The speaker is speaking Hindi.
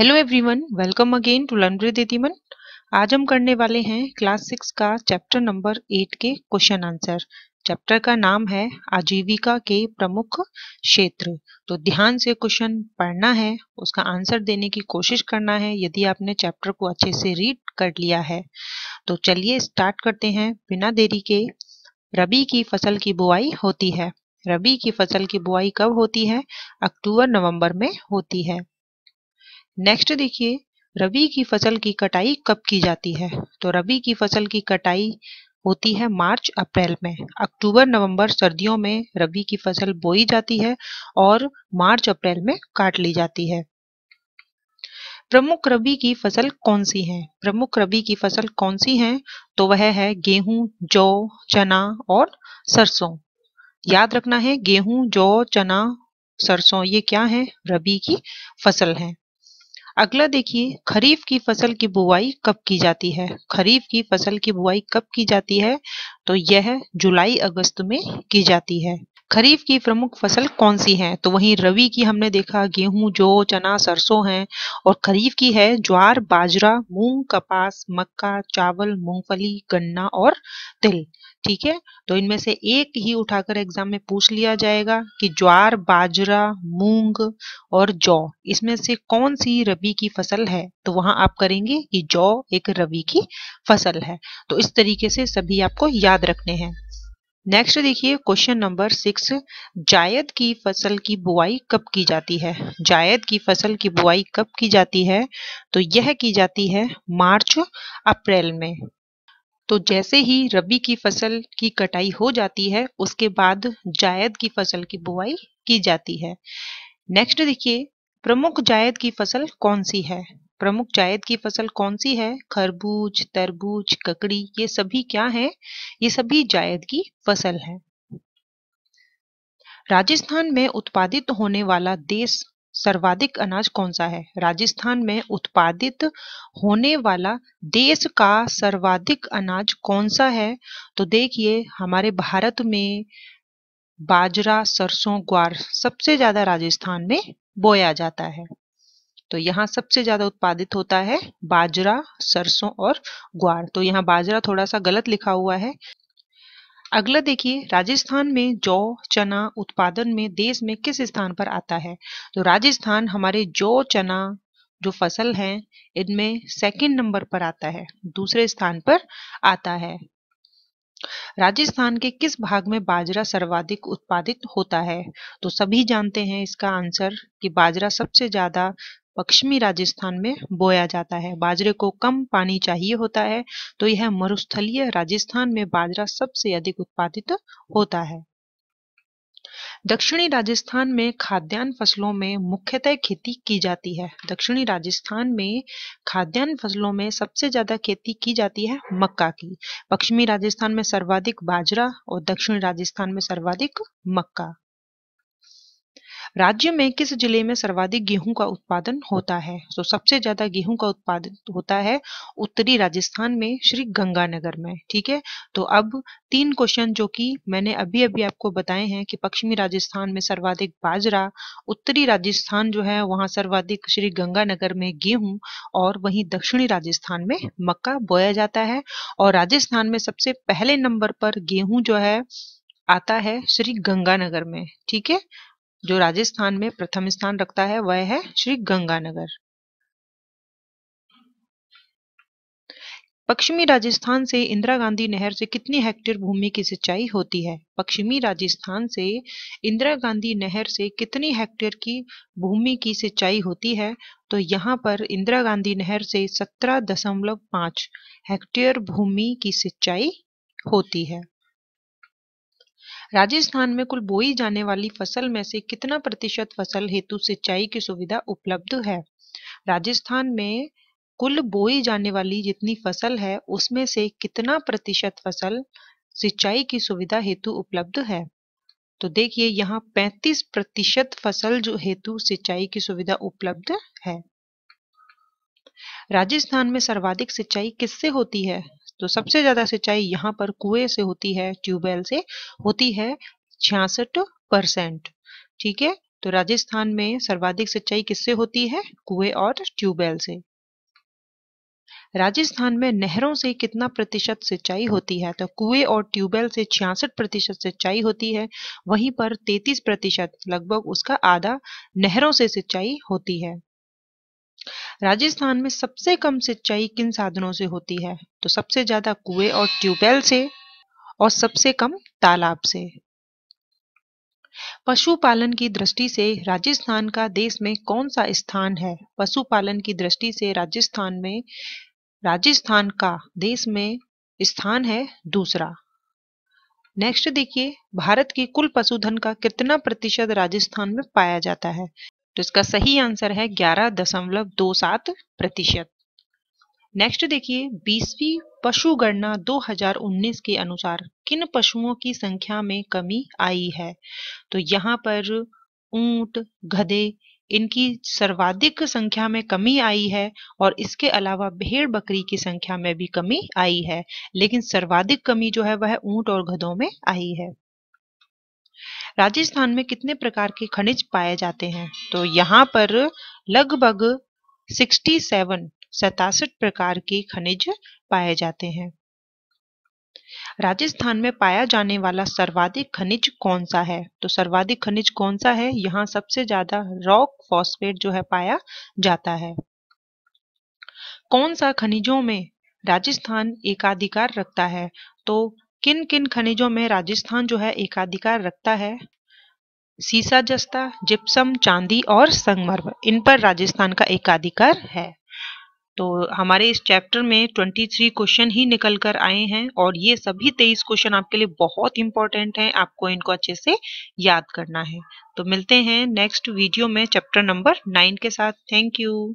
hello everyone welcome again to learn with दीमन आज हम करने वाले हैं क्लास सिक्स का चैप्टर नंबर एट के क्वेश्चन आंसर चैप्टर का नाम है आजीविका के प्रमुख क्षेत्र तो ध्यान से क्वेश्चन पढ़ना है उसका आंसर देने की कोशिश करना है यदि आपने चैप्टर को अच्छे से रीड कर लिया है तो चलिए स्टार्ट करते हैं बिना देरी के रबी की फसल की बुआई होती है रबी की फसल की बुआई कब होती है अक्टूबर नवंबर में होती है नेक्स्ट देखिए रबी की फसल की कटाई कब की जाती है तो रबी की फसल की कटाई होती है मार्च अप्रैल में अक्टूबर नवंबर सर्दियों में रबी की फसल बोई जाती है और मार्च अप्रैल में काट ली जाती है प्रमुख रबी की फसल कौन सी है प्रमुख रबी की फसल कौन सी है तो वह है गेहूं जौ चना और सरसों याद रखना है गेहूं जौ चना सरसों ये क्या है रबी की फसल है अगला देखिए खरीफ की फसल की बुआई कब की जाती है खरीफ की फसल की बुआई कब की जाती है तो यह जुलाई अगस्त में की जाती है खरीफ की प्रमुख फसल कौन सी है तो वहीं रवि की हमने देखा गेहूं जो चना सरसों हैं और खरीफ की है ज्वार बाजरा मूंग कपास मक्का चावल मूंगफली गन्ना और तिल ठीक है तो इनमें से एक ही उठाकर एग्जाम में पूछ लिया जाएगा कि ज्वार बाजरा मूंग और जौ इसमें से कौन सी रबी की फसल है तो वहां आप करेंगे कि जौ एक रबी की फसल है तो इस तरीके से सभी आपको याद रखने हैं नेक्स्ट देखिए क्वेश्चन नंबर सिक्स जायद की फसल की बुआई कब की जाती है जायद की फसल की बुआई कब की जाती है तो यह की जाती है मार्च अप्रैल में तो जैसे ही रबी की फसल की कटाई हो जाती है उसके बाद जायद की फसल की बुआई की जाती है नेक्स्ट देखिए प्रमुख जायद की फसल कौन सी है प्रमुख जायद की फसल कौन सी है खरबूज तरबूज ककड़ी ये सभी क्या है ये सभी जायद की फसल है राजस्थान में उत्पादित होने वाला देश सर्वाधिक अनाज कौन सा है राजस्थान में उत्पादित होने वाला देश का सर्वाधिक अनाज कौन सा है तो देखिए हमारे भारत में बाजरा सरसों ग्वार सबसे ज्यादा राजस्थान में बोया जाता है तो यहाँ सबसे ज़्यादा उत्पादित होता है बाजरा सरसों और ग्वार तो यहाँ बाजरा थोड़ा सा गलत लिखा हुआ है अगला देखिए राजस्थान में जौ चना उत्पादन में देश में किस स्थान पर आता है तो राजस्थान हमारे जौ चना जो फसल है इनमें सेकंड नंबर पर आता है दूसरे स्थान पर आता है राजस्थान के किस भाग में बाजरा सर्वाधिक उत्पादित होता है तो सभी जानते हैं इसका आंसर कि बाजरा सबसे ज्यादा पश्चिमी राजस्थान में बोया जाता है बाजरे को कम पानी चाहिए होता है तो यह मरुस्थलीय राजस्थान में बाजरा सबसे अधिक उत्पादित होता है दक्षिणी राजस्थान में खाद्यान्न फसलों में मुख्यतः खेती की जाती है दक्षिणी राजस्थान में खाद्यान्न फसलों में सबसे ज्यादा खेती की जाती है मक्का की पश्चिमी राजस्थान में सर्वाधिक बाजरा और दक्षिणी राजस्थान में सर्वाधिक मक्का राज्य में किस जिले में सर्वाधिक गेहूं का उत्पादन होता है तो सबसे ज्यादा गेहूं का उत्पादन होता है उत्तरी राजस्थान में श्री गंगानगर में ठीक है तो अब तीन क्वेश्चन जो कि मैंने अभी अभी आपको बताए हैं कि पश्चिमी राजस्थान में सर्वाधिक बाजरा उत्तरी राजस्थान जो है वहां सर्वाधिक श्री गंगानगर में गेहूं और वहीं दक्षिणी राजस्थान में मक्का बोया जाता है और राजस्थान में सबसे पहले नंबर पर गेहूं जो है आता है श्री गंगानगर में ठीक है जो राजस्थान में प्रथम स्थान रखता है वह है श्री गंगानगर पश्चिमी राजस्थान से इंदिरा गांधी नहर से कितनी हेक्टेयर भूमि की सिंचाई होती है पश्चिमी राजस्थान से इंदिरा गांधी नहर से कितनी हेक्टेयर की भूमि की सिंचाई होती है तो यहाँ पर इंदिरा गांधी नहर से सत्रह दशमलव पांच हेक्टेयर भूमि की सिंचाई होती है राजस्थान में कुल बोई जाने वाली फसल में से कितना प्रतिशत फसल हेतु सिंचाई की सुविधा उपलब्ध है राजस्थान में कुल बोई जाने वाली जितनी फसल है उसमें से कितना प्रतिशत फसल सिंचाई की सुविधा हेतु उपलब्ध है तो देखिए यहाँ 35 प्रतिशत फसल जो हेतु सिंचाई की सुविधा उपलब्ध है राजस्थान में सर्वाधिक सिंचाई किससे होती है तो सबसे ज्यादा सिंचाई यहाँ पर कुएं से होती है ट्यूबवेल से होती है छियासठ परसेंट ठीक है तो राजस्थान में सर्वाधिक सिंचाई किससे होती है कुएं और ट्यूबवेल से राजस्थान में नहरों से कितना प्रतिशत सिंचाई होती है तो कुएं और ट्यूबवेल से छियासठ प्रतिशत सिंचाई होती है वहीं पर 33 प्रतिशत लगभग उसका आधा नहरों से सिंचाई होती है राजस्थान में सबसे कम सिंचाई किन साधनों से होती है तो सबसे ज्यादा कुएं और ट्यूबवेल से और सबसे कम तालाब से पशुपालन की दृष्टि से राजस्थान का देश में कौन सा स्थान है पशुपालन की दृष्टि से राजस्थान में राजस्थान का देश में स्थान है दूसरा नेक्स्ट देखिए भारत की कुल पशुधन का कितना प्रतिशत राजस्थान में पाया जाता है तो इसका सही आंसर है ग्यारह दशमलव दो सात प्रतिशत नेक्स्ट देखिए बीसवीं पशु गणना 2019 के अनुसार किन पशुओं की संख्या में कमी आई है तो यहाँ पर ऊंट गधे इनकी सर्वाधिक संख्या में कमी आई है और इसके अलावा भेड़ बकरी की संख्या में भी कमी आई है लेकिन सर्वाधिक कमी जो है वह ऊंट और गधों में आई है राजस्थान में कितने प्रकार के खनिज पाए जाते हैं तो यहाँ पर लगभग 67 सतासठ प्रकार के खनिज पाए जाते हैं राजस्थान में पाया जाने वाला सर्वाधिक खनिज कौन सा है तो सर्वाधिक खनिज कौन सा है यहाँ सबसे ज्यादा रॉक फॉस्फेट जो है पाया जाता है कौन सा खनिजों में राजस्थान एकाधिकार रखता है तो किन किन खनिजों में राजस्थान जो है एकाधिकार रखता है सीसा जस्ता जिप्सम चांदी और संगमरमर इन पर राजस्थान का एकाधिकार है तो हमारे इस चैप्टर में 23 क्वेश्चन ही निकल कर आए हैं और ये सभी 23 क्वेश्चन आपके लिए बहुत इंपॉर्टेंट हैं आपको इनको अच्छे से याद करना है तो मिलते हैं नेक्स्ट वीडियो में चैप्टर नंबर 9 के साथ थैंक यू